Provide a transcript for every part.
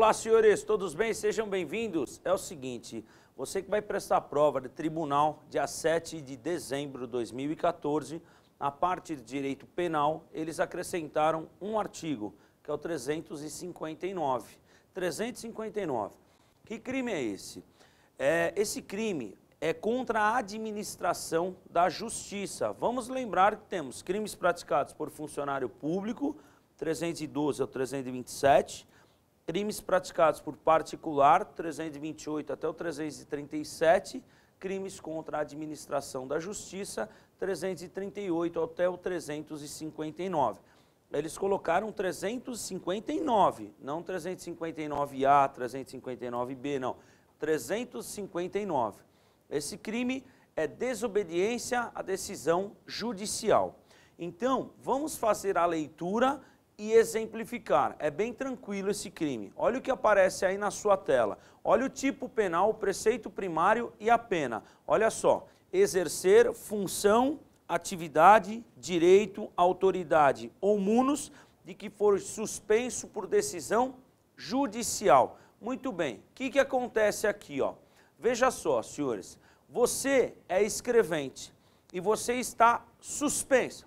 Olá, senhores, todos bem? Sejam bem-vindos. É o seguinte, você que vai prestar prova de tribunal dia 7 de dezembro de 2014, na parte de direito penal, eles acrescentaram um artigo, que é o 359. 359. Que crime é esse? É, esse crime é contra a administração da justiça. Vamos lembrar que temos crimes praticados por funcionário público, 312 ao 327, crimes praticados por particular, 328 até o 337, crimes contra a administração da justiça, 338 até o 359. Eles colocaram 359, não 359A, 359B, não. 359. Esse crime é desobediência à decisão judicial. Então, vamos fazer a leitura e exemplificar. É bem tranquilo esse crime. Olha o que aparece aí na sua tela. Olha o tipo penal, o preceito primário e a pena. Olha só: exercer função, atividade, direito, autoridade ou munos de que for suspenso por decisão judicial. Muito bem. O que, que acontece aqui, ó? Veja só, senhores. Você é escrevente e você está suspensa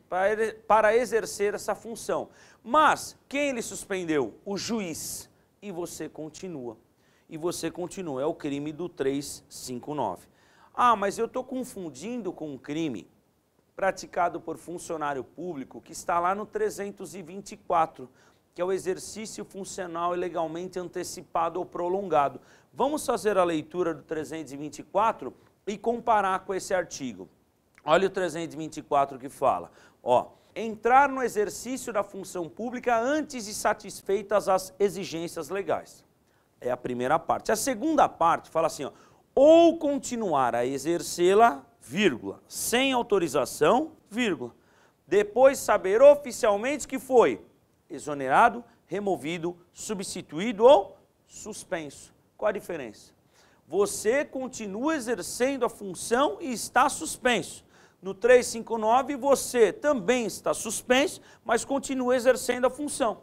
para, exercer essa função. Mas quem ele suspendeu? O juiz. E você continua. E você continua. É o crime do 359. Ah, mas eu estou confundindo com um crime praticado por funcionário público que está lá no 324, que é o exercício funcional ilegalmente antecipado ou prolongado. Vamos fazer a leitura do 324 e comparar com esse artigo. Olha o 324 que fala, ó, entrar no exercício da função pública antes de satisfeitas as exigências legais. É a primeira parte. A segunda parte fala assim, ó, ou continuar a exercê-la, vírgula, sem autorização, vírgula. Depois saber oficialmente que foi exonerado, removido, substituído ou suspenso. Qual a diferença? Você continua exercendo a função e está suspenso no 359, você também está suspenso, mas continua exercendo a função.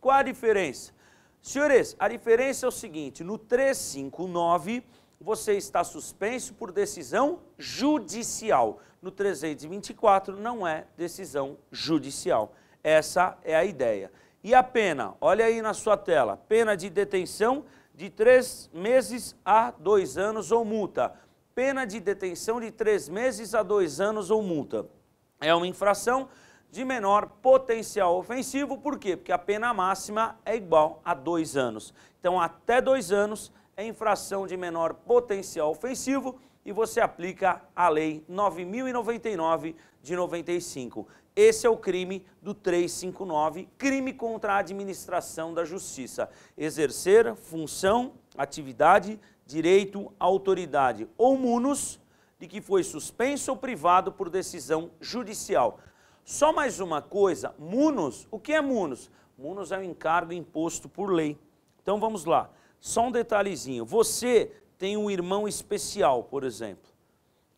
Qual a diferença? Senhores, a diferença é o seguinte: no 359, você está suspenso por decisão judicial. No 324, não é decisão judicial. Essa é a ideia. E a pena? Olha aí na sua tela: pena de detenção de três meses a dois anos ou multa pena de detenção de três meses a dois anos ou multa. É uma infração de menor potencial ofensivo, por quê? Porque a pena máxima é igual a dois anos. Então, até dois anos é infração de menor potencial ofensivo e você aplica a Lei 9099 de 95. Esse é o crime do 359, crime contra a administração da justiça. Exercer função, atividade, direito, autoridade ou munus de que foi suspenso ou privado por decisão judicial. Só mais uma coisa, munus, o que é munus? Munus é um encargo imposto por lei. Então vamos lá. Só um detalhezinho. Você tem um irmão especial, por exemplo,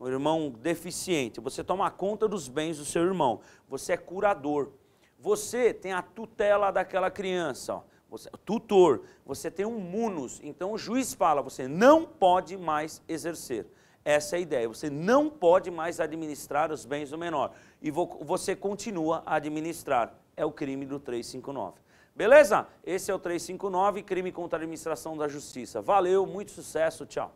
um irmão deficiente. Você toma conta dos bens do seu irmão. Você é curador. Você tem a tutela daquela criança, ó. Você, é tutor. Você tem um munus. Então o juiz fala: você não pode mais exercer. Essa é a ideia. Você não pode mais administrar os bens do menor. E você continua a administrar. É o crime do 359. Beleza? Esse é o 359, crime contra a administração da justiça. Valeu, muito sucesso, tchau.